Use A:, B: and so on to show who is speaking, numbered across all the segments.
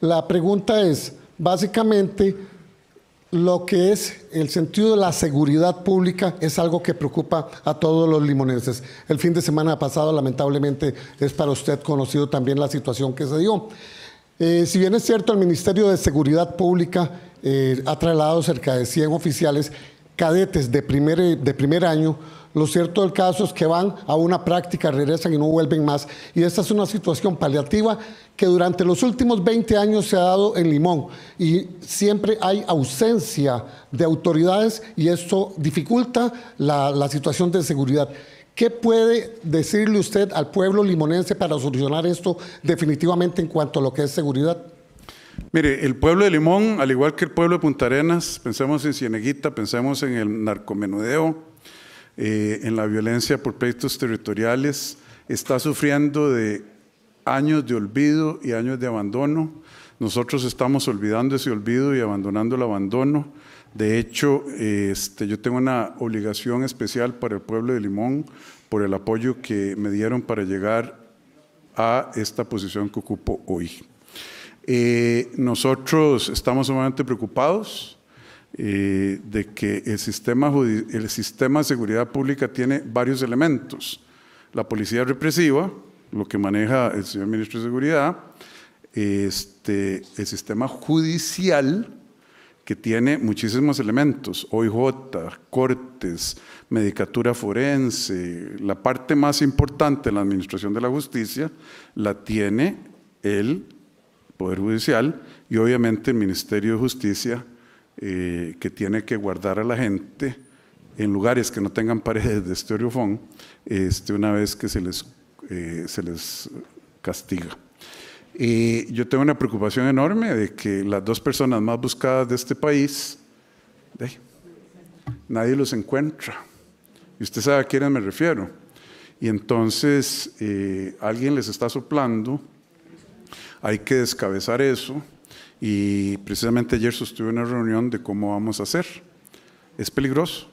A: La pregunta es, básicamente, lo que es el sentido de la seguridad pública es algo que preocupa a todos los limoneses. El fin de semana pasado, lamentablemente, es para usted conocido también la situación que se dio. Eh, si bien es cierto, el Ministerio de Seguridad Pública eh, ha trasladado cerca de 100 oficiales cadetes de primer, de primer año lo cierto del caso es que van a una práctica, regresan y no vuelven más. Y esta es una situación paliativa que durante los últimos 20 años se ha dado en Limón y siempre hay ausencia de autoridades y esto dificulta la, situación de seguridad. ¿Qué puede decirle usted al pueblo limonense para solucionar esto definitivamente en cuanto a lo que es seguridad?
B: Mire, el pueblo de Limón, al igual que el pueblo de Punta Arenas, pensemos en Cieneguita, pensemos en el narcomenudeo, eh, en la violencia por pleitos territoriales, está sufriendo de años de olvido y años de abandono. Nosotros estamos olvidando ese olvido y abandonando el abandono. De hecho, eh, este, yo tengo una obligación especial para el pueblo de Limón por el apoyo que me dieron para llegar a esta posición que ocupo hoy. Eh, nosotros estamos sumamente preocupados de que el sistema, el sistema de seguridad pública tiene varios elementos. La policía represiva, lo que maneja el señor ministro de Seguridad, este, el sistema judicial, que tiene muchísimos elementos, OIJ, cortes, medicatura forense, la parte más importante en la administración de la justicia la tiene el Poder Judicial y obviamente el Ministerio de Justicia eh, que tiene que guardar a la gente en lugares que no tengan paredes de estereofón este, una vez que se les, eh, castiga. yo tengo una preocupación enorme de que las dos personas más buscadas de este país, nadie los encuentra. Y usted sabe a quiénes me refiero. Y entonces eh, alguien les está soplando, hay que descabezar eso y precisamente ayer sostuve una reunión de cómo vamos a hacer. Es peligroso.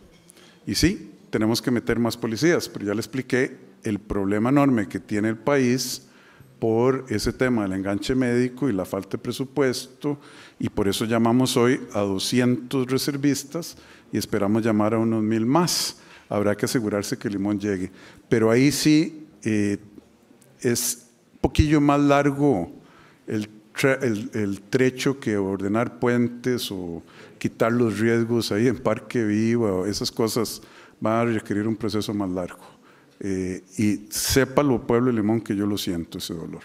B: Y sí, tenemos que meter más policías, pero ya le expliqué el problema enorme que tiene el país por ese tema del enganche médico y la falta de presupuesto, y por eso llamamos hoy a 200 reservistas y esperamos llamar a unos mil más. Habrá que asegurarse que el Limón llegue. Pero ahí sí eh, es un poquillo más largo el el, trecho que ordenar puentes o quitar los riesgos ahí en Parque Viva, esas cosas van a requerir un proceso más largo. Eh, y y lo pueblo de Limón, que yo lo siento ese dolor.